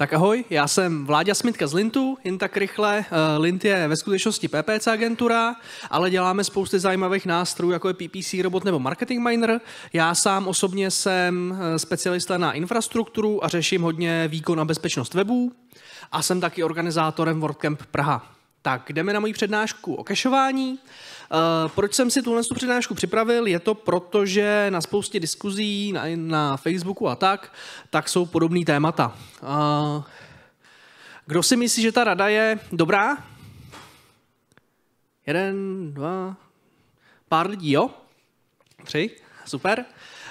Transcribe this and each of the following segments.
Tak ahoj, já jsem Vláďa Smitka z Lintu, jen tak rychle. Eh, Lint je ve skutečnosti PPC agentura, ale děláme spousty zajímavých nástrojů, jako je PPC robot nebo Marketing Miner. Já sám osobně jsem eh, specialista na infrastrukturu a řeším hodně výkon a bezpečnost webů a jsem taky organizátorem WordCamp Praha. Tak, jdeme na moji přednášku o kešování. Eh, proč jsem si tuhle přednášku připravil? Je to proto, že na spoustě diskuzí na, na Facebooku a tak, tak jsou podobné témata. Eh, kdo si myslí, že ta rada je dobrá? Jeden, dva, pár lidí, jo? Tři, super.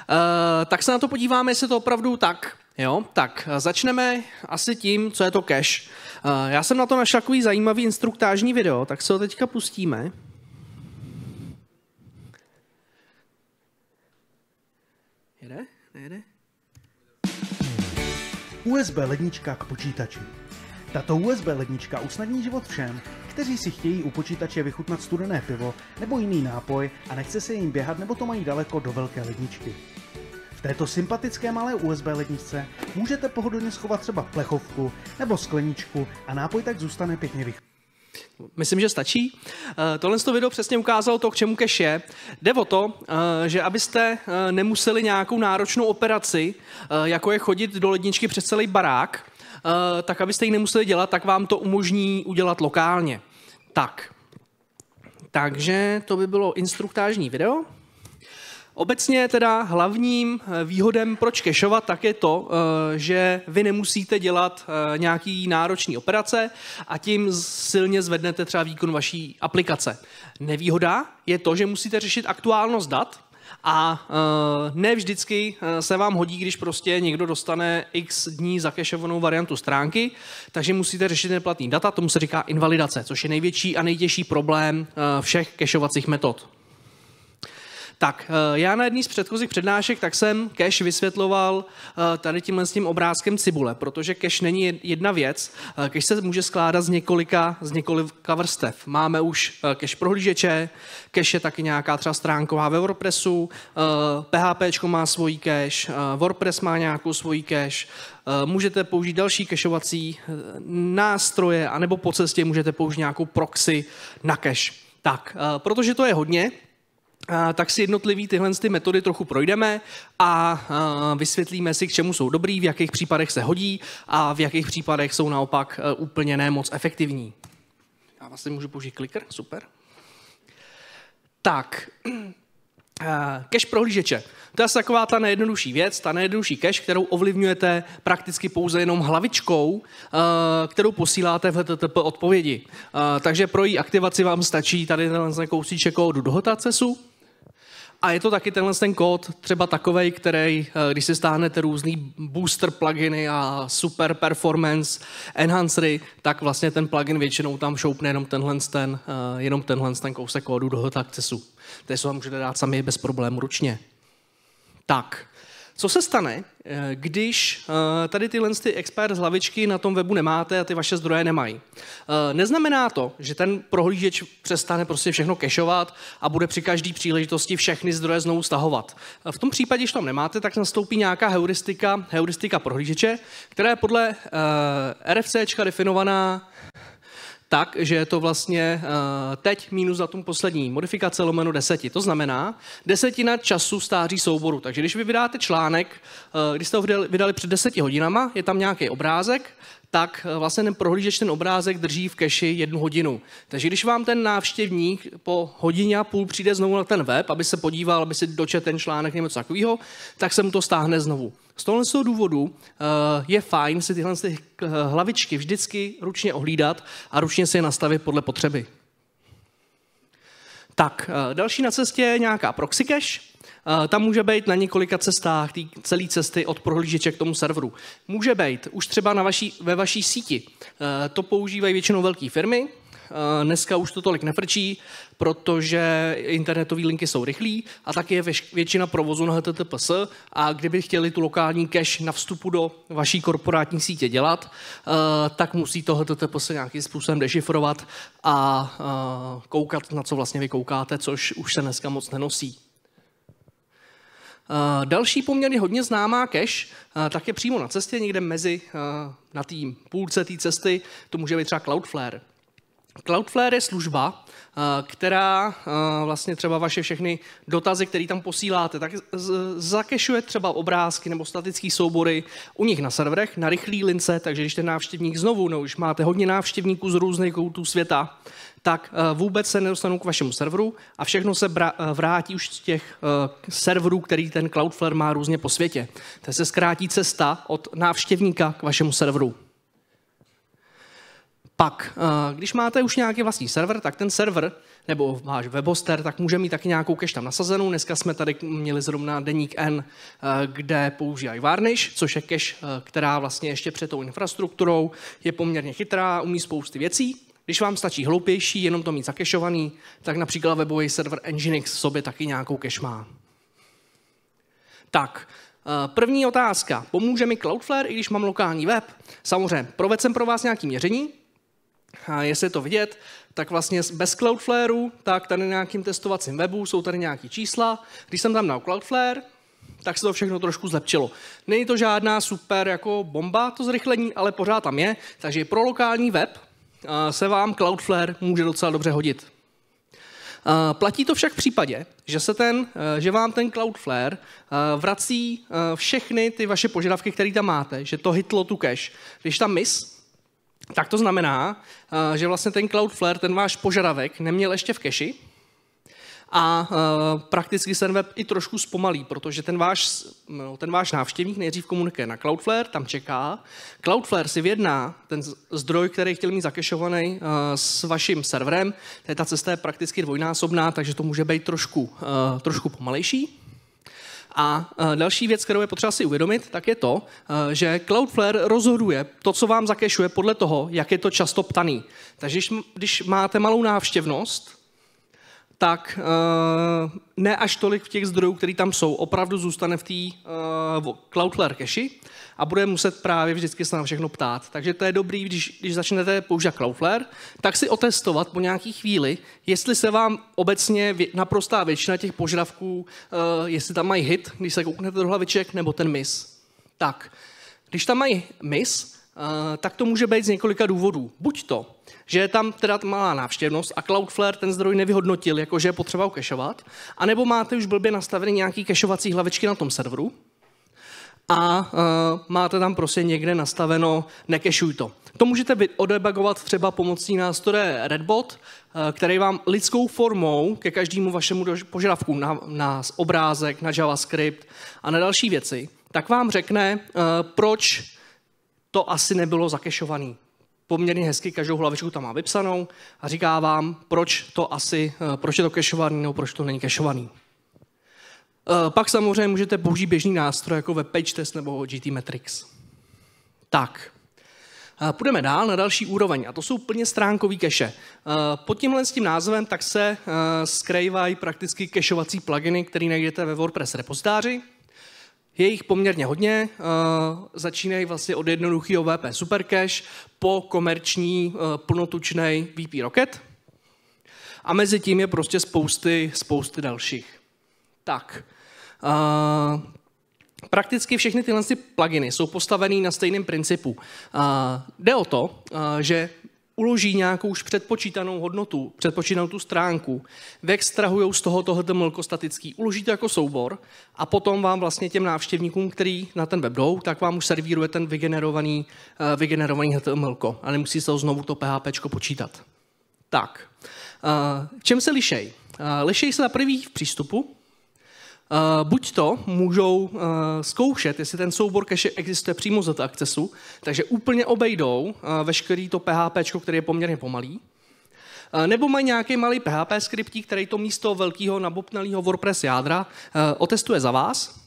Eh, tak se na to podíváme, jestli to opravdu tak. Jo, tak začneme asi tím, co je to cache. Eh, já jsem na to našel takový zajímavý instruktážní video, tak se ho teďka pustíme. Jede? Nejede? USB lednička k počítači. Tato USB lednička usnadní život všem, kteří si chtějí u počítače vychutnat studené pivo nebo jiný nápoj a nechce se jim běhat nebo to mají daleko do velké ledničky. V této sympatické malé USB ledničce můžete pohodlně schovat třeba plechovku nebo skleničku a nápoj tak zůstane pěkně rychle. Myslím, že stačí. Eh, tohle to video přesně ukázalo to, k čemu cache je. Jde o to, eh, že abyste eh, nemuseli nějakou náročnou operaci, jako je chodit do ledničky přes celý barák, tak abyste ji nemuseli dělat, tak vám to umožní udělat lokálně. Tak. Takže to by bylo instruktážní video. Obecně teda hlavním eh, výhodem, proč kešovat, tak je to, eh, že vy nemusíte dělat eh, nějaký náročný operace a tím silně zvednete třeba výkon vaší aplikace. Nevýhoda je to, že musíte řešit aktuálnost dat, a uh, ne vždycky se vám hodí, když prostě někdo dostane x dní zakešovanou variantu stránky, takže musíte řešit neplatný data, tomu se říká invalidace, což je největší a nejtěžší problém uh, všech kešovacích metod. Tak, eh, já na jedný z předchozích přednášek tak jsem cache vysvětloval eh, tady tímhle s tím obrázkem cibule, protože cache není jedna věc. Eh, cache se může skládat z několika, z několika vrstev. Máme už cache prohlížeče, cache je taky nějaká třeba stránková ve WordPressu, PHP má svoji cache, WordPress má nějakou svoji cache, můžete použít další kešovací nástroje, anebo po cestě můžete použít nějakou proxy na cache. Tak, protože to je hodně, tak si jednotlivý tyhle ty metody trochu projdeme a vysvětlíme si, k čemu jsou dobrý, v jakých případech se hodí a v jakých případech jsou naopak e, úplně nemoc efektivní. Já vlastně můžu použít kliker, super. Tak, e, cache prohlížeče. To je asi taková ta nejjednodušší věc, ta nejjednodušší cache, kterou ovlivňujete prakticky pouze jenom hlavičkou, e, kterou posíláte v HTTP odpovědi. Takže pro její aktivaci vám stačí tady ten kousíček kódu do hotacesu, a je to taky tenhle ten kód, třeba takový, který, eh, když si stáhnete různý booster pluginy a super performance enhancery, tak vlastně ten plugin většinou tam šoupne jenom tenhle ten, eh, jenom tenhle ten kousek kódu do hot accessu. Teď se vám můžete dát sami bez problémů ručně. Tak, co se stane, eh, když eh, tady tyhle ty expert z hlavičky na tom webu nemáte a ty vaše zdroje nemají? Eh, neznamená to, že ten prohlížeč přestane prostě všechno kešovat a bude při každé příležitosti všechny zdroje znovu stahovat. V tom případě, když tam nemáte, tak nastoupí nějaká heuristika, heuristika prohlížeče, která je podle RFC definovaná tak, že je to vlastně eh, teď minus datum poslední modifikace lomeno deseti. To znamená desetina času stáří souboru. Takže když vy vydáte článek, eh, když jste ho vydali před deseti hodinama, je tam nějaký obrázek, tak eh, vlastně ten prohlížeč ten obrázek drží v keši jednu hodinu. Takže když vám ten návštěvník po hodině a půl přijde znovu na ten web, aby se podíval, aby si dočet ten článek něco takového, tak se mu to stáhne znovu. Z tohoto důvodu eh, je fajn si tyhle eh, hlavičky vždycky ručně ohlídat a ručně si je nastavit podle potřeby. Tak, další na cestě je nějaká proxy cache. Eh, tam může být na několika cestách té celé cesty od prohlížeče k tomu serveru. Může být už třeba na vaší, ve vaší síti. Eh, to používají většinou velké firmy, eh, Dneska už to tolik nefrčí, protože internetové linky jsou rychlí a taky je většina provozu na HTTPS a kdyby chtěli tu lokální cache na vstupu do vaší korporátní sítě dělat, tak musí to HTTPS nějakým způsobem dešifrovat a koukat, na co vlastně vy koukáte, což už se dneska moc nenosí. Eh, další poměrně hodně známá cache, eh, tak je přímo na cestě, někde mezi eh, na té půlce té cesty, to může být třeba Cloudflare. Cloudflare je služba, která vlastně třeba vaše všechny dotazy, které tam posíláte, tak zakešuje třeba obrázky nebo statické soubory u nich na serverech, na rychlý lince, takže když ten návštěvník znovu, no už máte hodně návštěvníků z různých koutů světa, tak eh, vůbec se nedostanou k vašemu serveru a všechno se eh, vrátí už z těch eh, serverů, který ten Cloudflare má různě po světě. To se zkrátí cesta od návštěvníka k vašemu serveru. Pak, když máte už nějaký vlastní server, tak ten server nebo váš webhoster, tak může mít taky nějakou cache tam nasazenou. Dneska jsme tady měli zrovna deník N, kde používají Varnish, což je cache, která vlastně ještě před tou infrastrukturou je poměrně chytrá, umí spousty věcí. Když vám stačí hloupější, jenom to mít zakešovaný, tak například webový server Nginx v sobě taky nějakou cache má. Tak, eh, první otázka. Pomůže mi Cloudflare, i když mám lokální web? Samozřejmě, provedl jsem pro vás nějaké měření, a jestli je to vidět, tak vlastně bez Cloudflareu, tak tady na nějakým testovacím webu jsou tady nějaké čísla. Když jsem tam dal Cloudflare, tak se to všechno trošku zlepšilo. Není to žádná super jako bomba, to zrychlení, ale pořád tam je, takže pro lokální web se vám Cloudflare může docela dobře hodit. Platí to však v případě, že, se ten, e, že vám ten Cloudflare e, vrací e, všechny ty vaše požadavky, které tam máte, že to hitlo tu cache. Když tam mis, tak to znamená, že vlastně ten Cloudflare, ten váš požadavek neměl ještě v cache, a eh, prakticky se ten web i trošku zpomalí, protože ten váš, no, ten váš návštěvník nejdřív komunikuje na Cloudflare, tam čeká. Cloudflare si vědná ten zdroj, který chtěl mít zakešovaný eh, s vaším serverem, tady ta cesta je prakticky dvojnásobná, takže to může být trošku, eh, trošku pomalejší. A další věc, kterou je potřeba si uvědomit, tak je to, že Cloudflare rozhoduje to, co vám zakešuje podle toho, jak je to často ptaný. Takže když máte malou návštěvnost, tak eh, ne až tolik těch zdrojů, které tam jsou, opravdu zůstane v té uh, Cloudflare cache a bude muset právě vždycky se na všechno ptát. Takže to je dobrý, když, když začnete používat Cloudflare, tak si otestovat po nějaké chvíli, jestli se vám obecně vě, naprostá většina těch požadavků, uh, jestli tam mají hit, když se kouknete do hlaviček, nebo ten miss. Tak, když tam mají miss, Eh, tak to může být z několika důvodů. Buď to, že je tam teda malá návštěvnost a Cloudflare ten zdroj nevyhodnotil, jakože je potřeba ho kešovat, anebo máte už blbě nastaveny nějaký kešovací hlavečky na tom serveru, a uh, máte tam prostě někde nastaveno nekešuj to. To můžete odebagovat třeba pomocí nástroje Redbot, eh, který vám lidskou formou ke každému vašemu požadavku na, na obrázek, na JavaScript a na další věci, tak vám řekne, uh, proč to asi nebylo zakešovaný. Poměrně hezky každou hlavičku tam má vypsanou a říká vám, proč to asi, eh, proč je to kešovaný nebo proč to není kešovaný. Eh, pak samozřejmě můžete použít běžný nástroj jako page test nebo GT Matrix. Tak, eh, Půjdeme dál na další úroveň a to jsou plně stránkový keše. Pod tímhle s tím názvem tak se skrývají prakticky kešovací pluginy, které najdete ve WordPress repozitáři. Je jich poměrně hodně, eh, začínají vlastně od jednoduchého VP Supercache po komerční eh, plnotučný VP Rocket a mezi tím je prostě spousty, spousty dalších. Tak, eh, Prakticky všechny tyhle pluginy jsou postaveny na stejném principu. Jde o to, že uloží nějakou už předpočítanou hodnotu, předpočítanou tu stránku, vextrahují z toho tohle statický, uloží to jako soubor a potom vám vlastně těm návštěvníkům, který na ten web jdou, tak vám už servíruje ten vygenerovaný, eh, vygenerovaný HTML a nemusí se ho znovu to PHP počítat. Tak, uh, čem se lišej? Eh, lišej se na prvý v přístupu, Eh, buď to můžou eh, zkoušet, jestli ten soubor cache existuje přímo z akcesu, takže úplně obejdou eh, veškerý to PHP, který je poměrně pomalý, nebo mají nějaký malý PHP skriptí, který to místo velkého nabopnalého WordPress jádra otestuje za vás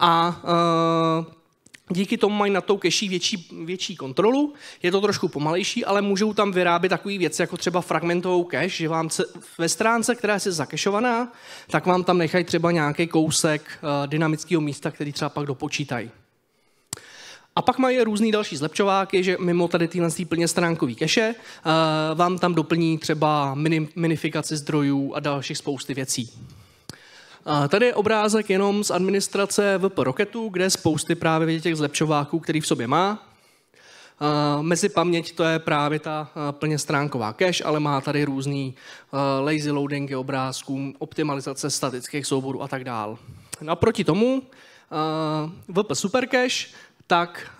a Díky tomu mají na tou keší větší, větší kontrolu, je to trošku pomalejší, ale můžou tam vyrábět takové věci, jako třeba fragmentovou cache, že vám se, ve stránce, která je zakešovaná, tak vám tam nechají třeba nějaký kousek eh, dynamického místa, který třeba pak dopočítají. A pak mají různý další zlepčováky, že mimo tady tyhle plně stránkový keše eh, vám tam doplní třeba minifikaci zdrojů a dalších spousty věcí. A tady je obrázek jenom z administrace VP Rocketu, kde je spousty právě těch zlepšováků, který v sobě má. A mezi paměť to je právě ta plně stránková cache, ale má tady různý lazy loadingy obrázků, optimalizace statických souborů a tak dál. Naproti tomu VP Supercache tak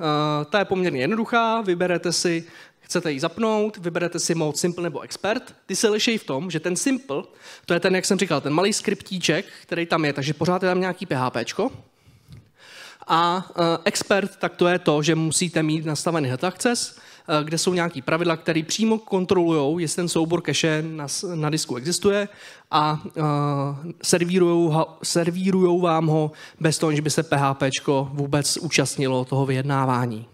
ta je poměrně jednoduchá, vyberete si Chcete ji zapnout, vyberete si mode simple nebo expert. Ty se liší v tom, že ten simple, to je ten, jak jsem říkal, ten malý skriptíček, který tam je, takže pořád je tam nějaký PHP. A e, expert, tak to je to, že musíte mít nastavený head access, e, kde jsou nějaký pravidla, které přímo kontrolují, jestli ten soubor cache na, na disku existuje a uh, servírují vám ho bez toho, že by se PHP vůbec účastnilo toho vyjednávání.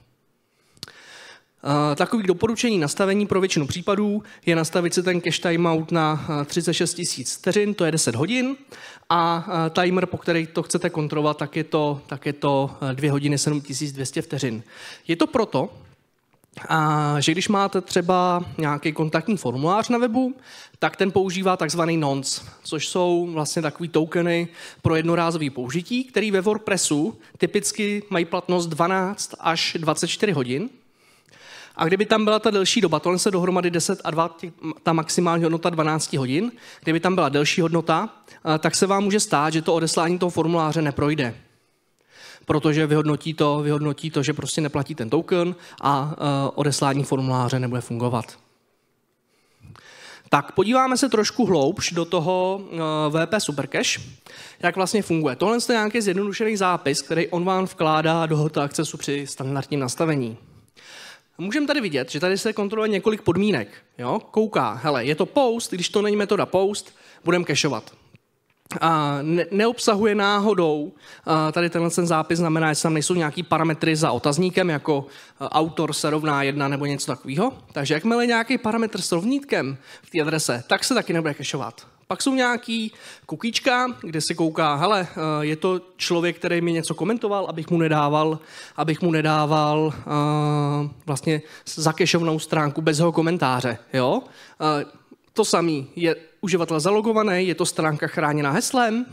Eh, Takových doporučení nastavení pro většinu případů je nastavit si ten cache timeout na 36 eh, 000 vteřin, to je 10 hodin, a eh, timer, po který to chcete kontrolovat, tak je to, tak je to 2 hodiny 7200 vteřin. Je to proto, a že když máte třeba nějaký kontaktní formulář na webu, tak ten používá takzvaný nonce, což jsou vlastně takové tokeny pro jednorázové použití, které ve WordPressu typicky mají platnost 12 až 24 hodin, a kdyby tam byla ta delší doba, tohle se dohromady 10 a 2, ta maximální hodnota 12 hodin, kdyby tam byla delší hodnota, eh, tak se vám může stát, že to odeslání toho formuláře neprojde. Protože vyhodnotí to, vyhodnotí to že prostě neplatí ten token a eh, odeslání formuláře nebude fungovat. Tak podíváme se trošku hloubš do toho eh, VP Supercache, jak vlastně funguje. Tohle je nějaký zjednodušený zápis, který on vám vkládá do hotel akcesu při standardním nastavení. Můžeme tady vidět, že tady se kontroluje několik podmínek. Jo? Kouká, hele, je to post, když to není metoda post, budeme kešovat. A ne, neobsahuje náhodou, a tady tenhle ten zápis znamená, že tam nejsou nějaký parametry za otazníkem, jako e, autor se rovná jedna nebo něco takového. Takže jakmile nějaký parametr s rovnítkem v té adrese, tak se taky nebude kešovat. Pak jsou nějaký kukička, kde se kouká, hele, eh, je to člověk, který mi něco komentoval, abych mu nedával, abych mu nedával uh, vlastně zakešovnou stránku bez jeho komentáře. Jo? Uh, to samý, je uživatel zalogovaný, je to stránka chráněná heslem,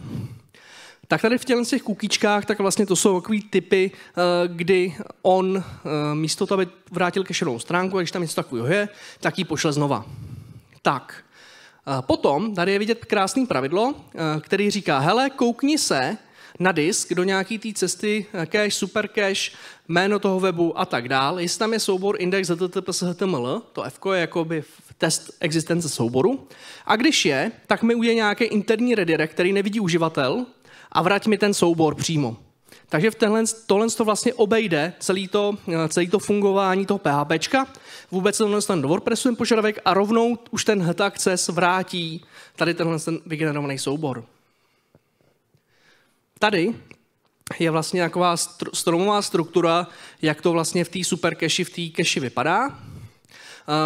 tak tady v těch kukičkách, tak vlastně to jsou takový typy, kdy on místo toho, aby vrátil kešerovou stránku, a když tam něco takového je, tak ji pošle znova. Tak, Potom tady je vidět krásný pravidlo, eh, který říká, hele, koukni se na disk do nějaký té cesty, eh, cache, super cache, jméno toho webu a tak dál. Jestli tam je soubor index HTTPS HTML, to F je jakoby test existence souboru. A když je, tak mi ujde nějaký interní redirect, který nevidí uživatel a vrať mi ten soubor přímo. Takže v tenhle, tohle to vlastně obejde celý to, celý to fungování toho PHP, vůbec tenhle ten WordPressu ten požadavek a rovnou už ten head access vrátí tady tenhle ten vygenerovaný soubor. Tady je vlastně taková stromová struktura, jak to vlastně v té super cache, v té cache vypadá.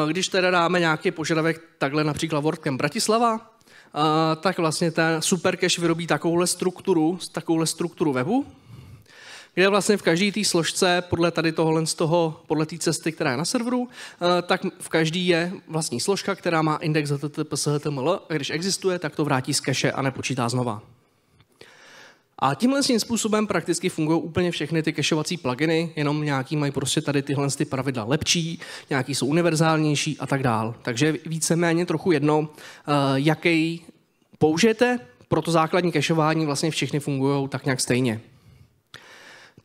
Když teda dáme nějaký požadavek, takhle například WordCamp Bratislava, tak vlastně ten cache vyrobí takovouhle strukturu, takovouhle strukturu webu, kde vlastně v každé té složce, podle tady tohohle z toho, podle té cesty, která je na serveru, eh, tak v každý je vlastní složka, která má index HTTPS.html a když existuje, tak to vrátí z cache a nepočítá znova. A tímhle tím způsobem prakticky fungují úplně všechny ty kešovací pluginy, jenom nějaký mají prostě tady tyhle ty pravidla lepší, nějaký jsou univerzálnější a tak dál. Takže víceméně trochu jedno, eh, jaký použijete, proto základní kešování vlastně všechny fungují tak nějak stejně.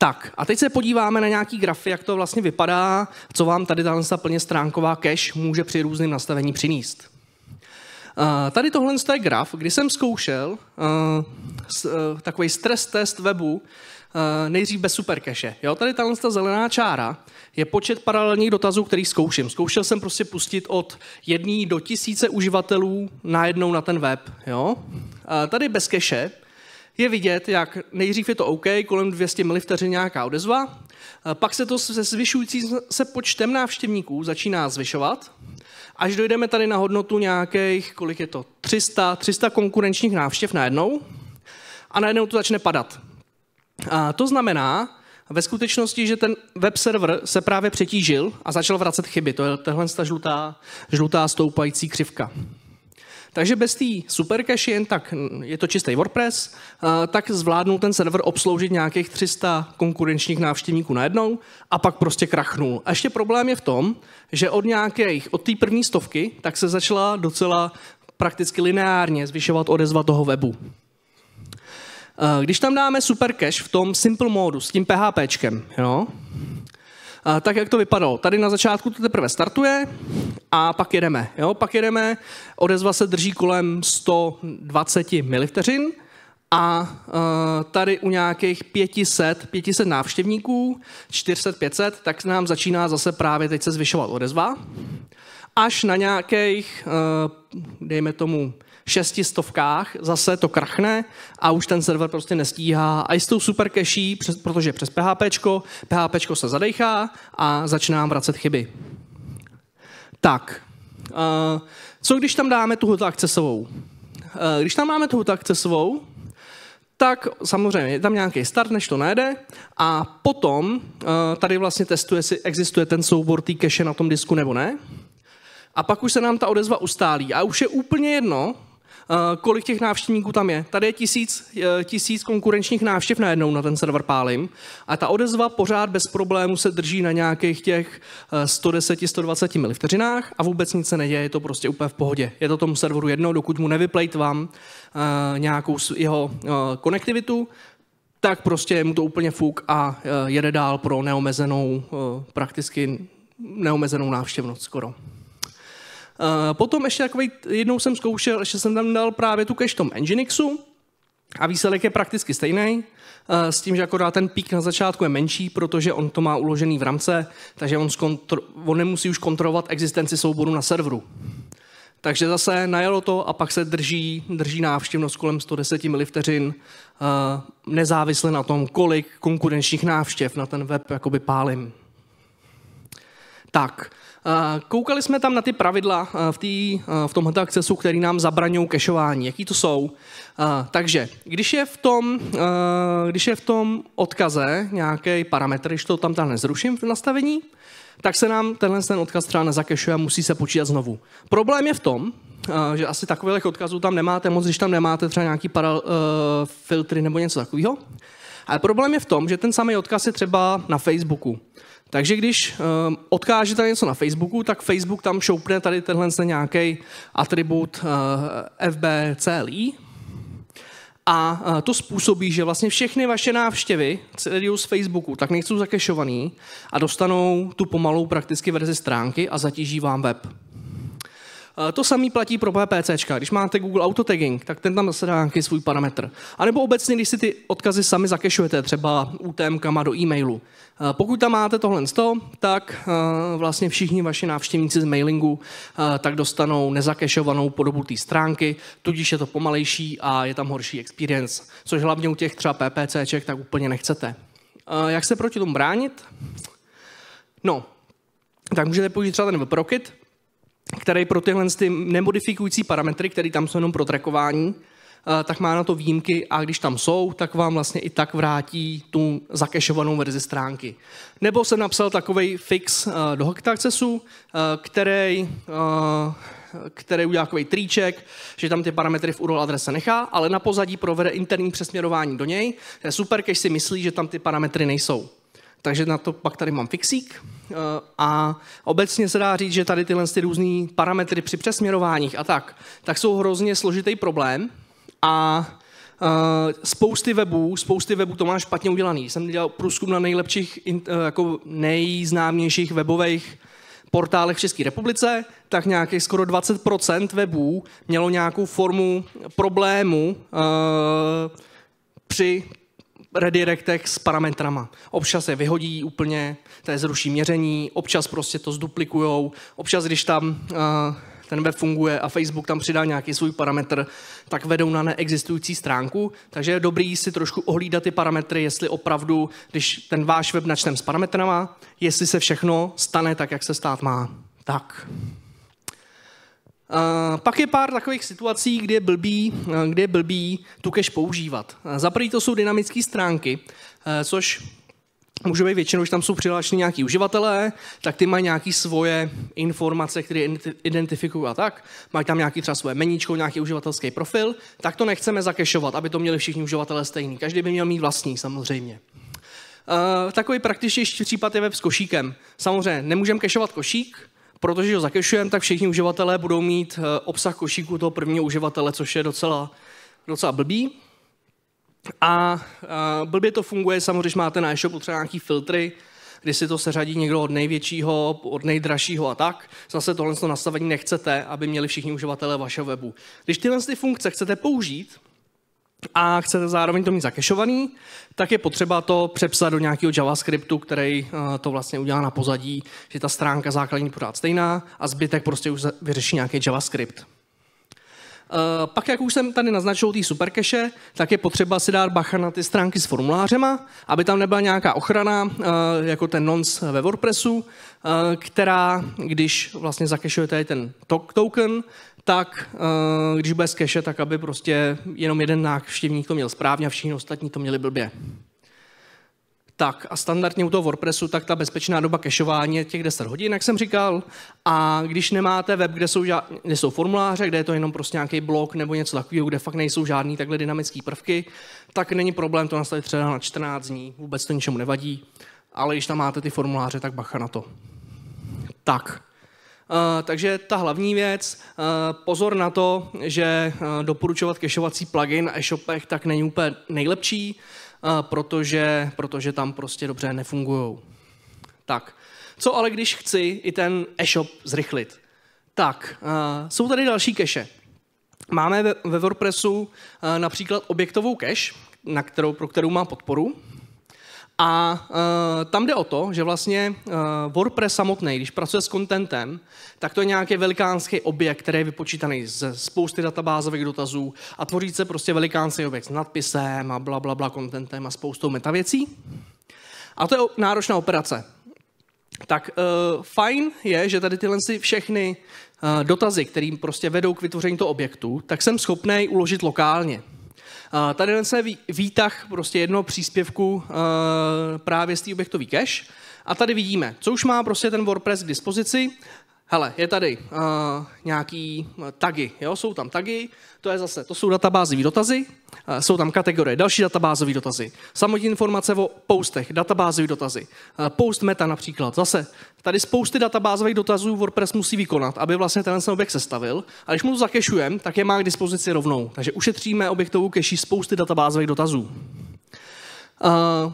Tak a teď se podíváme na nějaký grafy, jak to vlastně vypadá, co vám tady ta plně stránková cache může při různém nastavení přinést. Eh, tady tohle je graf, kdy jsem zkoušel eh, eh, takový stres test webu, nejdřív bez supercache. Jo, tady ta zelená čára je počet paralelních dotazů, který zkouším. Zkoušel jsem prostě pustit od jedné do tisíce uživatelů najednou na ten web. Jo? Tady bez cache je vidět, jak nejdřív je to OK, kolem 200 ml nějaká odezva, eh, pak se to se zvyšující se počtem návštěvníků začíná zvyšovat, až dojdeme tady na hodnotu nějakých, kolik je to, 300, 300 konkurenčních návštěv najednou a najednou to začne padat. A to znamená ve skutečnosti, že ten web server se právě přetížil a začal vracet chyby. To je tahle žlutá, žlutá stoupající křivka. Takže bez té cache, jen tak, je to čistý WordPress, eh, tak zvládnul ten server obsloužit nějakých 300 konkurenčních návštěvníků najednou a pak prostě krachnul. A ještě problém je v tom, že od nějakých, od té první stovky, tak se začala docela prakticky lineárně zvyšovat odezva toho webu. Eh, když tam dáme cache v tom simple módu s tím PHPčkem, jo, tak jak to vypadalo. Tady na začátku to teprve startuje a pak jedeme. Jo? Pak jedeme, odezva se drží kolem 120 milivteřin a e, tady u nějakých 500, 500 návštěvníků, 400, 500, tak nám začíná zase právě teď se zvyšovat odezva. Až na nějakých, e, dejme tomu, stovkách, zase to krachne a už ten server prostě nestíhá. A i s tou cache, protože přes PHP, PHP se zadechá a začíná nám vracet chyby. Tak, uh, co když tam dáme tuhle akcesovou? Uh, když tam máme tuhle akcesovou, tak samozřejmě je tam nějaký start, než to najde a potom eh, tady vlastně testuje, jestli existuje ten soubor té cache na tom disku nebo ne. A pak už se nám ta odezva ustálí a už je úplně jedno, Eh, kolik těch návštěvníků tam je. Tady je tisíc, eh, tisíc konkurenčních návštěv najednou na ten server pálím a ta odezva pořád bez problému se drží na nějakých těch 110-120 eh, milivteřinách a vůbec nic se neděje, je to prostě úplně v pohodě. Je to tomu serveru jedno, dokud mu nevyplejt vám nějakou jeho konektivitu, tak prostě je mu to úplně fuk a jede dál pro neomezenou, prakticky neomezenou návštěvnost skoro. Eh, potom ještě takový, jednou jsem zkoušel, ještě jsem tam dal právě tu cache tom Nginxu a výsledek je prakticky stejný, eh, s tím, že akorát ten pík na začátku je menší, protože on to má uložený v ramce, takže on, on nemusí už kontrolovat existenci souboru na serveru. Takže zase najelo to a pak se drží, drží návštěvnost kolem 110 milivteřin eh, nezávisle na tom, kolik konkurenčních návštěv na ten web jakoby pálím. Tak, Eh, koukali jsme tam na ty pravidla eh, v, tý, eh, v tomhle akcesu, který nám zabraňují kešování. Jaký to jsou? Takže, když je v tom, když je v tom odkaze nějaký parametr, když to tam tam nezruším v nastavení, tak se nám tenhle ten odkaz třeba nezakešuje a musí se počítat znovu. Problém je v tom, že asi takových odkazů tam nemáte moc, když tam nemáte třeba nějaký para, filtry nebo něco takového. Ale problém je v tom, že ten samý odkaz je třeba na Facebooku. Takže když um, odkážete něco na Facebooku, tak Facebook tam šoupne tady tenhle nějaký atribut uh, eh, FBCLI a uh, to způsobí, že vlastně všechny vaše návštěvy, které z Facebooku, tak nejsou zakešovaný a dostanou tu pomalou prakticky verzi stránky a zatíží vám web. Eh, to samé platí pro PPC. Když máte Google Auto Tagging, tak ten tam dá nějaký svůj parametr. A nebo obecně, když si ty odkazy sami zakešujete, třeba UTM-kama do e-mailu. Eh, pokud tam máte tohle 100, tak eh, vlastně všichni vaši návštěvníci z mailingu tak dostanou nezakešovanou podobu té stránky, tudíž je to pomalejší a je tam horší experience, což hlavně u těch třeba PPCček tak úplně nechcete. Jak se proti tomu bránit? No, tak můžete použít třeba ten WebRocket, který pro tyhle ty nemodifikující parametry, které tam jsou jenom pro trackování, eh, tak má na to výjimky a když tam jsou, tak vám vlastně i tak vrátí tu zakešovanou verzi stránky. Nebo jsem napsal takový fix eh, do Hacked Accessu, eh, který, který udělá takový triček, že tam ty parametry v URL adrese nechá, ale na pozadí provede interní přesměrování do něj. To je super, když si myslí, že tam ty parametry nejsou. Takže na to pak tady mám fixík. Eh, a obecně se dá říct, že tady tyhle ty různé parametry při přesměrováních a tak, tak jsou hrozně složitý problém a Uh, spousty webů, spousty webů to má špatně udělaný. Jsem dělal průzkum na nejlepších, uh, jako nejznámějších webových portálech v České republice, tak nějakých skoro 20% webů mělo nějakou formu problému uh, při redirectech s parametrama. Občas je vyhodí úplně, to je zruší měření, občas prostě to zduplikujou, občas když tam eh, ten web funguje a Facebook tam přidá nějaký svůj parametr, tak vedou na neexistující stránku, takže je dobrý si trošku ohlídat ty parametry, jestli opravdu, když ten váš web načtem s parametrama, jestli se všechno stane tak, jak se stát má. Tak. Eh, pak je pár takových situací, kde je blbý, eh, kde je blbý tu cache používat. Eh, za prvý to jsou dynamické stránky, což může být většinou, že tam jsou přihlášeni nějaký uživatelé, tak ty mají nějaké svoje informace, které identifikují a tak. Mají tam nějaký třeba svoje meníčko, nějaký uživatelský profil, tak to nechceme zakešovat, aby to měli všichni uživatelé stejný. Každý by měl mít vlastní samozřejmě. Uh, takový praktičtější případ je web s košíkem. Samozřejmě nemůžeme kešovat košík, protože ho zakešujeme, tak všichni uživatelé budou mít eh, obsah košíku toho prvního uživatele, což je docela, docela blbý. A eh, blbě to funguje, samozřejmě, když máte na e-shopu třeba nějaký filtry, kdy si to seřadí někdo od největšího, od nejdražšího a tak. Zase tohle nastavení nechcete, aby měli všichni uživatelé vašeho webu. Když tyhle funkce chcete použít, a chcete zároveň to mít zakešovaný, tak je potřeba to přepsat do nějakého JavaScriptu, který eh, to vlastně udělá na pozadí, že ta stránka základní pořád stejná a zbytek prostě už vyřeší nějaký JavaScript. Eh, pak, jak už jsem tady naznačil ty superkeše, tak je potřeba si dát bacha na ty stránky s formulářema, aby tam nebyla nějaká ochrana, eh, jako ten nonce ve WordPressu, eh, která, když vlastně zakešujete ten token, tak když bude z cache, tak aby prostě jenom jeden návštěvník to měl správně a všichni ostatní to měli blbě tak a standardně u toho WordPressu, tak ta bezpečná doba kešování je těch 10 hodin, jak jsem říkal. A když nemáte web, kde jsou, kde jsou formuláře, kde je to jenom prostě nějaký blok nebo něco takového, kde fakt nejsou žádný takhle dynamické prvky, tak není problém to nastavit třeba na 14 dní, vůbec to ničemu nevadí. Ale když tam máte ty formuláře, tak bacha na to. Tak, Uh, takže ta hlavní věc, uh, pozor na to, že uh, doporučovat kešovací plugin v e-shopech tak není úplně nejlepší protože, protože tam prostě dobře nefungují. Tak, co ale když chci i ten e-shop zrychlit? Tak, jsou tady další cache. Máme ve, WordPressu například objektovou cache, na kterou, pro kterou mám podporu. A uh, tam jde o to, že vlastně uh, WordPress samotný, když pracuje s contentem, tak to je nějaký velikánský objekt, který je vypočítaný ze spousty databázových dotazů a tvoří se prostě velikánský objekt s nadpisem a bla, bla, bla, contentem a spoustou metavěcí. A to je náročná operace. Tak uh, fajn je, že tady tyhle si všechny uh, dotazy, kterým prostě vedou k vytvoření toho objektu, tak jsem schopný uložit lokálně. Tady je výtah prostě jednoho příspěvku eh, právě z té objektový cache. A tady vidíme, co už má prostě ten WordPress k dispozici Hele, je tady uh, nějaký uh, tagy, jo? jsou tam tagy, to je zase, to jsou databázové dotazy, uh, jsou tam kategorie, další databázové dotazy, samotní informace o postech, databázové dotazy, uh, post meta například, zase, tady spousty databázových dotazů WordPress musí vykonat, aby vlastně ten objekt sestavil, a když mu to zakešujeme, tak je má k dispozici rovnou, takže ušetříme objektovou keší spousty databázových dotazů. Uh,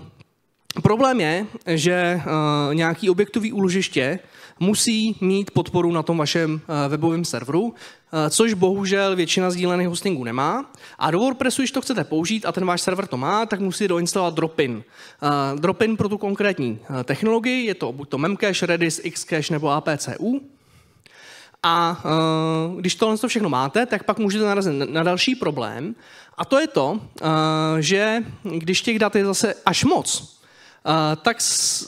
Problém je, že uh, nějaký objektový úložiště musí mít podporu na tom vašem eh, webovém serveru, eh, což bohužel většina sdílených hostingů nemá. A do WordPressu, když to chcete použít a ten váš server to má, tak musíte doinstalovat Dropin. Eh, Dropin pro tu konkrétní technologii, je to buď to Memcache, Redis, Xcache nebo APCU. A když tohle to všechno máte, tak pak můžete narazit na další problém. A to je to, že když těch dat je zase až moc, tak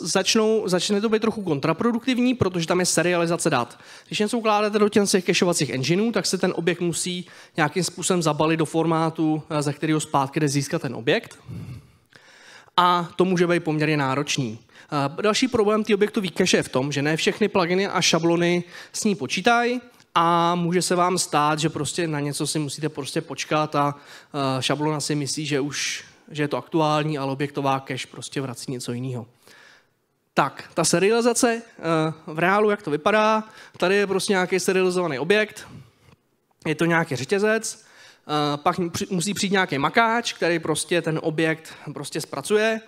začnou, začne to být trochu kontraproduktivní, protože tam je serializace dat. Když něco ukládáte do těch kešovacích engineů, tak se ten objekt musí nějakým způsobem zabalit do formátu, eh, za kterého zpátky jde získat ten objekt. A to může být poměrně náročný. Eh, další problém té objektový cache je v tom, že ne všechny pluginy a šablony s ní počítají a může se vám stát, že prostě na něco si musíte prostě počkat a eh, šablona si myslí, že už že je to aktuální, ale objektová cache prostě vrací něco jiného. Tak, ta serializace eh, v reálu, jak to vypadá, tady je prostě nějaký serializovaný objekt, je to nějaký řetězec, eh, pak musí přijít nějaký makáč, který prostě ten objekt prostě zpracuje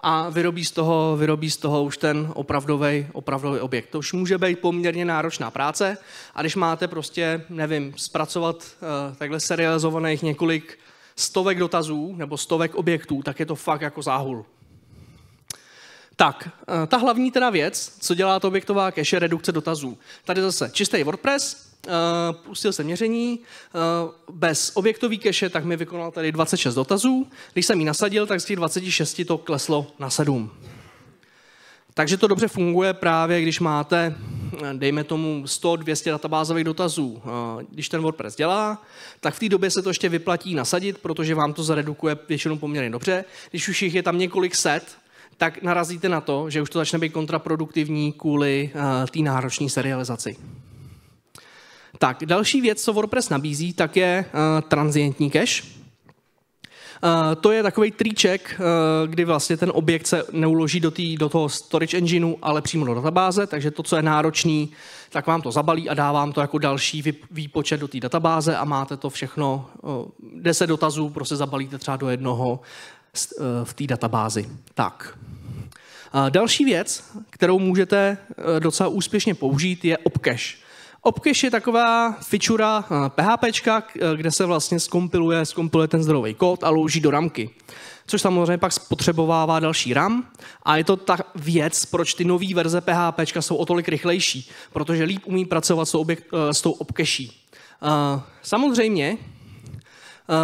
a vyrobí z toho, vyrobí z toho už ten opravdový, opravdový objekt. To už může být poměrně náročná práce a když máte prostě, nevím, zpracovat eh, takhle serializovaných několik stovek dotazů nebo stovek objektů, tak je to fakt jako záhul. Tak, eh, ta hlavní teda věc, co dělá to objektová cache, je redukce dotazů. Tady zase čistý WordPress, Uh, pustil se měření. Uh, bez objektový cache tak mi vykonal tady 26 dotazů. Když jsem ji nasadil, tak z těch 26 to kleslo na 7. Takže to dobře funguje právě, když máte dejme tomu 100-200 databázových dotazů, eh, když ten WordPress dělá, tak v té době se to ještě vyplatí nasadit, protože vám to zaredukuje většinou poměrně dobře. Když už jich je tam několik set, tak narazíte na to, že už to začne být kontraproduktivní kvůli eh, té náročné serializaci. Tak, další věc, co WordPress nabízí, tak je uh, transientní cache. Eh, to je takový triček, eh, kdy vlastně ten objekt se neuloží do, tý, do toho storage engineu, ale přímo do databáze, takže to, co je náročný, tak vám to zabalí a dá vám to jako další výpočet do té databáze a máte to všechno, 10 eh, dotazů prostě zabalíte třeba do jednoho v té databázi. Tak. další věc, kterou můžete docela úspěšně použít, je obcache. Opcache je taková fičura PHP, eh, eh, kde se vlastně skompiluje, skompiluje ten zdrojový kód a louží do ramky. Což samozřejmě pak spotřebovává další RAM a je to ta věc, proč ty nové verze PHP jsou o tolik rychlejší, protože líp umí pracovat s tou, eh, s tou obkeší. Samozřejmě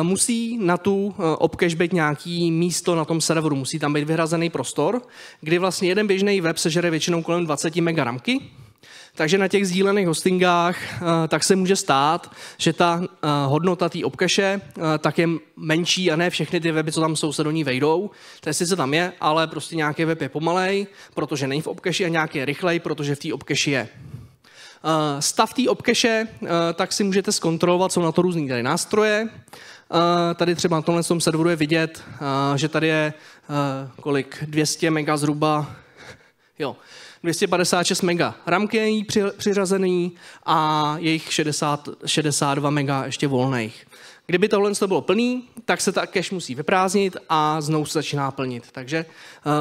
musí na tu obcache být nějaký místo na tom serveru, musí tam být vyhrazený prostor, kdy vlastně jeden běžný web sežere většinou kolem 20 mega ramky, takže na těch sdílených hostingách eh, tak se může stát, že ta eh, hodnota té obkeše eh, tak je menší a ne všechny ty weby, co tam jsou, se do ní vejdou. je sice tam je, ale prostě nějaký web je pomalej, protože není v obkeši a nějaký je rychlej, protože v té obkeši je. Stav té obkeše, tak si můžete zkontrolovat, jsou na to různý tady nástroje. Tady třeba na tomhle tom serveru je vidět, že tady je kolik, 200 mega zhruba, jo, 256 mega. ramky je jí přiřazený a jejich 60, 62 mega ještě volných. Kdyby tohle to bylo plný, tak se ta cache musí vyprázdnit a znovu se začíná plnit. Takže uh,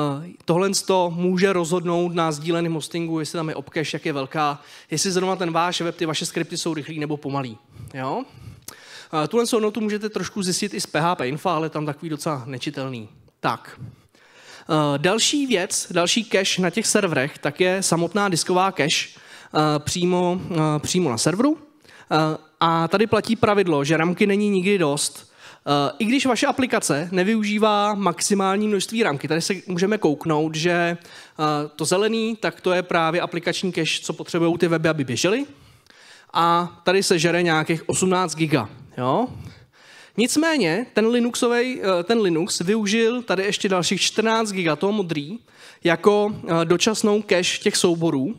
tohle to může rozhodnout na sdíleném hostingu, jestli tam je obcache, jak je velká, jestli zrovna ten váš web, ty vaše skripty jsou rychlí nebo pomalý. Jo? Uh, tuhle hodnotu můžete trošku zjistit i z PHP Info, ale tam takový docela nečitelný. Tak. Eh, další věc, další cache na těch serverech, tak je samotná disková cache eh, přímo, eh, přímo na serveru. A tady platí pravidlo, že ramky není nikdy dost. I když vaše aplikace nevyužívá maximální množství ramky, tady se můžeme kouknout, že to zelený, tak to je právě aplikační cache, co potřebují ty weby, aby běžely. A tady se žere nějakých 18 giga. Jo? Nicméně ten, Linuxovej, eh, ten Linux využil tady ještě dalších 14 gigatom modrý jako eh, dočasnou cache těch souborů,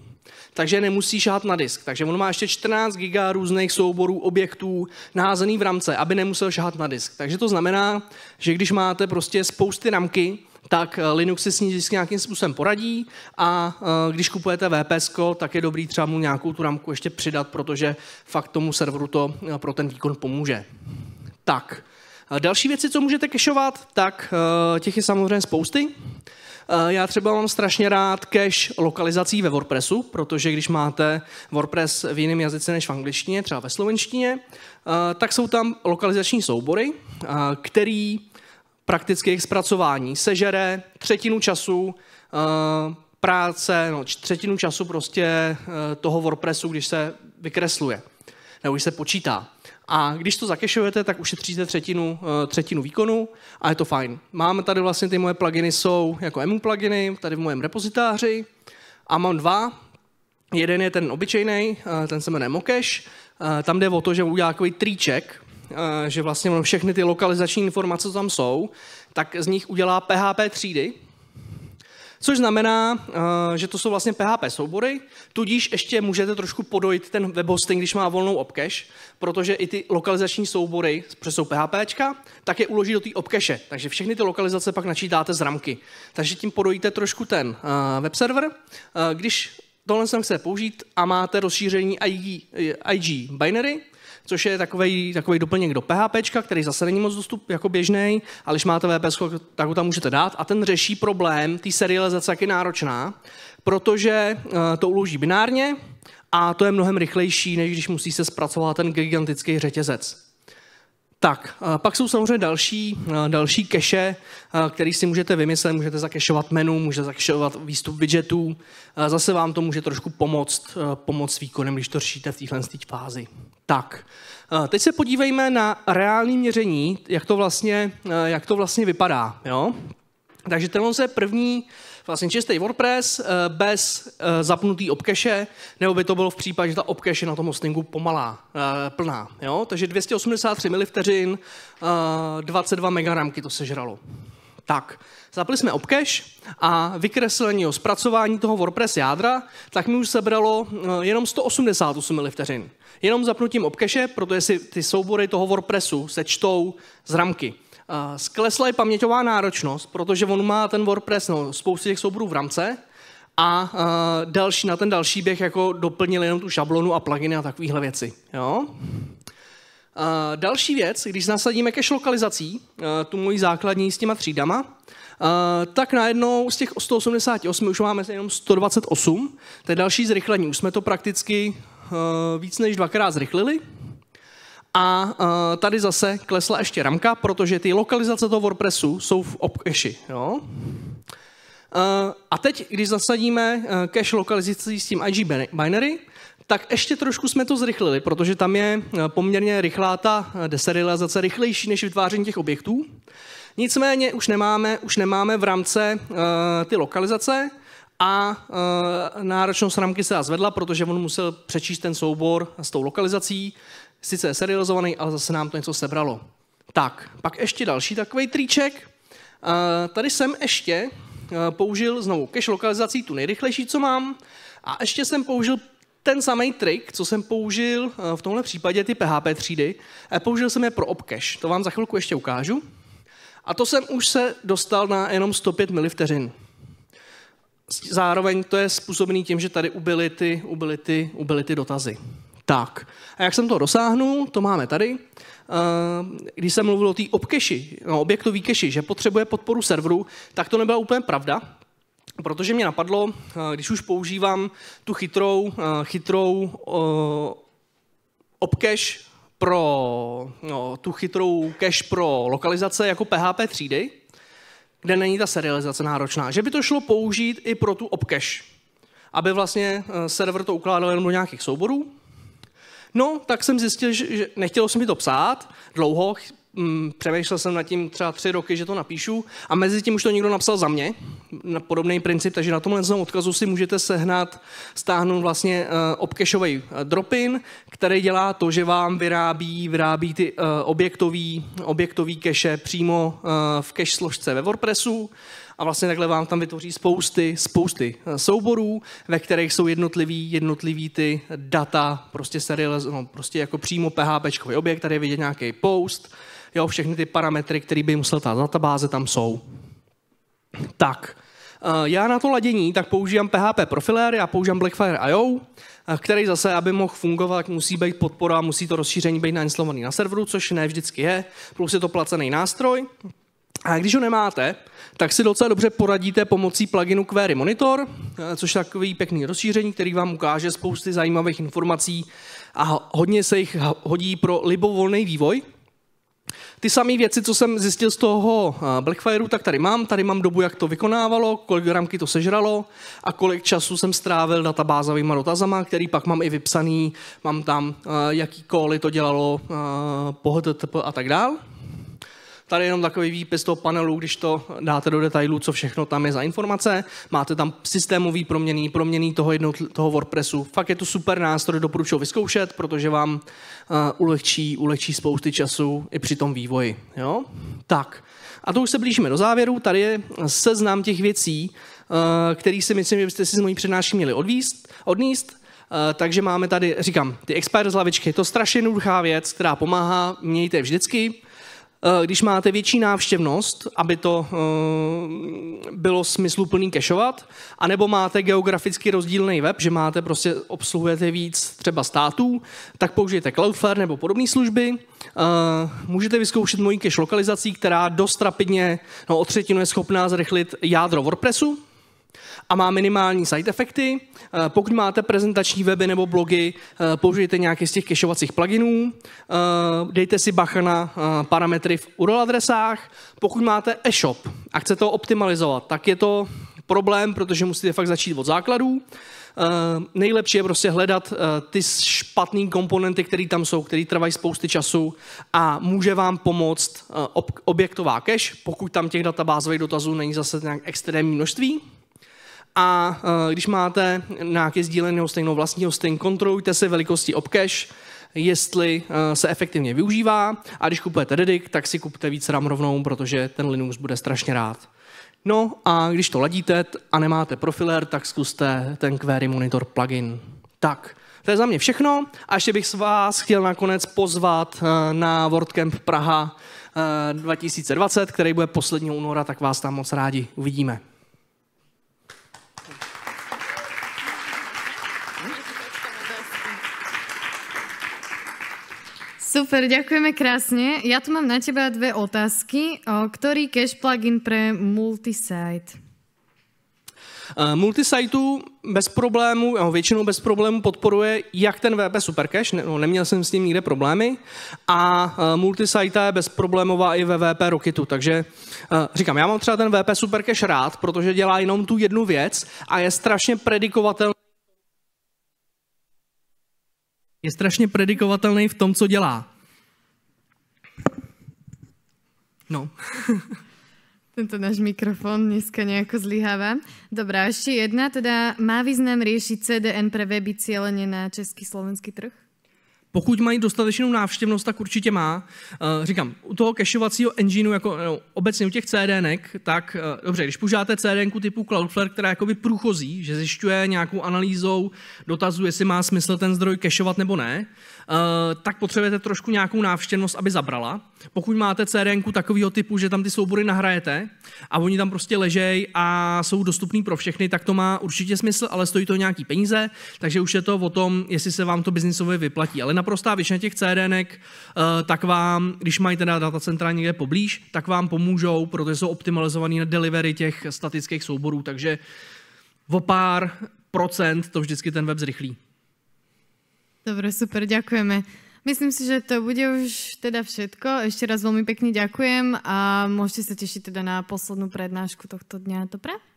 takže nemusí šát na disk. Takže on má ještě 14 GB různých souborů objektů naházený v ramce, aby nemusel šát na disk. Takže to znamená, že když máte prostě spousty ramky, tak eh, Linux si s ní vždycky nějakým způsobem poradí a když kupujete VPS, tak je dobrý třeba mu nějakou tu ramku ještě přidat, protože fakt tomu serveru to pro ten výkon pomůže tak. Eh, další věci, co můžete kešovat, tak eh, těch je samozřejmě spousty. Eh, já třeba mám strašně rád cache lokalizací ve WordPressu, protože když máte WordPress v jiném jazyce než v angličtině, třeba ve slovenštině, tak jsou tam lokalizační soubory, který prakticky jejich zpracování sežere třetinu času práce, no, třetinu času prostě toho WordPressu, když se vykresluje nebo když se počítá. A když to zakešujete, tak ušetříte třetinu, eh, třetinu výkonu a je to fajn. Máme tady vlastně ty moje pluginy jsou jako emu pluginy, tady v mém repozitáři a mám dva. Jeden je ten obyčejný, eh, ten se jmenuje Mokeš. Eh, tam jde o to, že udělá takový triček, že vlastně všechny ty lokalizační informace, co tam jsou, tak z nich udělá PHP třídy, Což znamená, eh, že to jsou vlastně PHP soubory, tudíž ještě můžete trošku podojit ten webhosting, když má volnou obcache, protože i ty lokalizační soubory, protože jsou PHP, tak je uloží do té obcache. Takže všechny ty lokalizace pak načítáte z ramky. Takže tím podojíte trošku ten eh, web server. Eh, když tohle jsem chce použít a máte rozšíření IG, IG binary, což je takový, takový doplněk do PHP, který zase není moc dostup jako běžný, ale když máte VPS, tak ho tam můžete dát a ten řeší problém Ty serializace, jak je náročná, protože eh, to uloží binárně a to je mnohem rychlejší, než když musí se zpracovat ten gigantický řetězec. Tak, pak jsou samozřejmě další, další keše, který si můžete vymyslet, můžete zakešovat menu, můžete zakešovat výstup widgetů. Zase vám to může trošku pomoct, pomoct výkonem, když to řešíte v téhle fázi. Tak, teď se podívejme na reální měření, jak to vlastně, jak to vlastně vypadá. Jo? Takže tenhle je první, vlastně čistý WordPress eh, bez eh, zapnutý obkeše, nebo by to bylo v případě, že ta obkeše na tom hostingu pomalá, eh, plná. Jo? Takže 283 milivteřin, 22 megaramky to sežralo. Tak, zapli jsme obkeš a vykreslení o zpracování toho WordPress jádra, tak mi už sebralo jenom 188 milivteřin. Jenom zapnutím obkeše, protože si ty soubory toho WordPressu sečtou z ramky. Sklesla je paměťová náročnost, protože on má ten WordPress, no, spoustu těch souborů v rámce a další, na ten další běh jako doplnil jenom tu šablonu a pluginy a takovéhle věci. Jo? Uh, další věc, když nasadíme cache lokalizací, uh, tu moji základní s těma třídama, uh, tak najednou z těch 188 už máme jenom 128, to je další zrychlení. Už jsme to prakticky víc než dvakrát zrychlili. A uh, tady zase klesla ještě ramka, protože ty lokalizace toho WordPressu jsou v obcache. Jo? Uh, a teď, když zasadíme uh, cache lokalizací s tím IG binary, tak ještě trošku jsme to zrychlili, protože tam je poměrně rychlá ta deserializace, rychlejší než vytváření těch objektů. Nicméně už nemáme, už nemáme v rámce uh, ty lokalizace a uh, náročnost ramky se zvedla, protože on musel přečíst ten soubor s tou lokalizací sice serializovaný, ale zase nám to něco sebralo. Tak, pak ještě další takový triček. Tady jsem ještě e, použil znovu cache lokalizací, tu nejrychlejší, co mám, a ještě jsem použil ten samý trik, co jsem použil e, v tomhle případě ty PHP třídy, e, použil jsem je pro obcache. To vám za chvilku ještě ukážu. A to jsem už se dostal na jenom 105 milivteřin. Zároveň to je způsobený tím, že tady ubyly ty, ubyly ty, ubyly ty dotazy. Tak, a jak jsem to dosáhnul, to máme tady. Eh, když jsem mluvil o té obkeši, no, objektový keši, že potřebuje podporu serveru, tak to nebyla úplně pravda, protože mě napadlo, eh, když už používám tu chytrou, eh, chytrou obkeš pro no, tu chytrou cache pro lokalizace jako PHP třídy, kde není ta serializace náročná, že by to šlo použít i pro tu obcache, aby vlastně server to ukládal jenom do nějakých souborů No, tak jsem zjistil, že nechtělo se mi to psát dlouho, mm, přemýšlel jsem nad tím třeba tři roky, že to napíšu a mezi tím už to někdo napsal za mě, na podobný princip, takže na tomhle odkazu si můžete sehnat, stáhnout vlastně uh, eh, obkešový uh, eh, dropin, který dělá to, že vám vyrábí, vyrábí ty uh, eh, objektový, objektový keše přímo uh, v cache složce ve WordPressu a vlastně takhle vám tam vytvoří spousty, spousty eh, souborů, ve kterých jsou jednotlivý, jednotlivý ty data, prostě serializ, no, prostě jako přímo PHP objekt, tady je vidět nějaký post, jo, všechny ty parametry, které by musel ta databáze, tam jsou. Tak, eh, já na to ladění tak používám PHP profiléry a používám Blackfire IO, eh, který zase, aby mohl fungovat, musí být podpora, musí to rozšíření být nainstalovaný na serveru, což ne vždycky je, plus je to placený nástroj. A když ho nemáte, tak si docela dobře poradíte pomocí pluginu Query Monitor, eh, což je takový pěkný rozšíření, který vám ukáže spousty zajímavých informací a hodně se jich hodí pro libovolný vývoj. Ty samé věci, co jsem zjistil z toho eh, Blackfireu, tak tady mám. Tady mám dobu, jak to vykonávalo, kolik gramky to sežralo a kolik času jsem strávil databázovými dotazama, který pak mám i vypsaný. Mám tam, eh, jaký koly to dělalo, pohdtp a tak dále. Tady jenom takový výpis toho panelu, když to dáte do detailů, co všechno tam je za informace. Máte tam systémový proměný, proměný toho, jednotl- toho WordPressu. Fakt je to super nástroj, doporučuji vyzkoušet, protože vám uh, ulehčí, ulehčí spousty času i při tom vývoji. Jo? Tak. A to už se blížíme do závěru. Tady je seznam těch věcí, uh, eh, které si myslím, že byste si z mojí přednášky měli odvíst, odníst. Uh, takže máme tady, říkám, ty expert z lavičky, to je strašně jednoduchá věc, která pomáhá, mějte je vždycky. Eh, když máte větší návštěvnost, aby to eh, bylo smysluplný kešovat, anebo máte geograficky rozdílný web, že máte prostě obsluhujete víc třeba států, tak použijte Cloudflare nebo podobné služby. Eh, můžete vyzkoušet moji cache lokalizací, která dost rapidně, no o třetinu je schopná zrychlit jádro WordPressu, a má minimální side efekty. Eh, pokud máte prezentační weby nebo blogy, eh, použijte nějaký z těch kešovacích pluginů, eh, dejte si bacha na parametry v URL adresách. Pokud máte e-shop a chcete to optimalizovat, tak je to problém, protože musíte fakt začít od základů. Nejlepší je prostě hledat ty špatné komponenty, které tam jsou, které trvají spousty času a může vám pomoct objektová cache, pokud tam těch databázových dotazů není zase nějak extrémní množství. A e, když máte nějaký sdílený hosting vlastní hosting, kontrolujte si velikosti obcache, jestli e, se efektivně využívá a když kupujete Dedic, tak si kupte víc RAM rovnou, protože ten Linux bude strašně rád. No a když to ladíte a nemáte profiler, tak zkuste ten Query Monitor plugin. Tak, to je za mě všechno a ještě bych s vás chtěl nakonec pozvat e, na WordCamp Praha 2020, který bude posledního února, tak vás tam moc rádi uvidíme. Super, ďakujeme krásne. Ja tu mám na teba dve otázky. Ktorý cache plugin pre multisite? Uh, bez problému, většinou bez problému podporuje jak ten VP Supercache, ne, no, neměl jsem s ním nikde problémy, a uh, multisite je bezproblémová i ve VP Rocketu, takže uh, říkám, já mám třeba ten VP Supercache rád, protože dělá jenom tu jednu věc a je strašně predikovatelný je strašně predikovatelný v tom, co dělá. No. Tento náš mikrofon dneska nějak zlyhává. Dobrá, ještě jedna, teda má význam řešit CDN pre weby cieľene na český, slovenský trh? Pokud mají dostatečnou návštěvnost, tak určitě má. Eh, říkám, u toho kešovacího engineu, jako no, obecně u těch CDNek, tak eh, dobře, když používáte CDNku typu Cloudflare, která jako jakoby průchozí, že zjišťuje nějakou analýzou dotazuje, jestli má smysl ten zdroj kešovat nebo ne, Eh, tak potřebujete trošku nějakou návštěvnost, aby zabrala. Pokud máte CRN takového typu, že tam ty soubory nahrajete a oni tam prostě ležejí a jsou dostupný pro všechny, tak to má určitě smysl, ale stojí to nějaký peníze, takže už je to o tom, jestli se vám to biznisově vyplatí. Ale naprostá většina těch CRN, eh, tak vám, když mají teda datacentra někde poblíž, tak vám pomůžou, protože jsou optimalizovaný na delivery těch statických souborů, takže o pár procent to vždycky ten web zrychlí. Dobre, super, ďakujeme. Myslím si, že to bude už teda všetko. Ešte raz veľmi pekne ďakujem a môžete sa tešiť teda na poslednú prednášku tohto dňa. Dobre?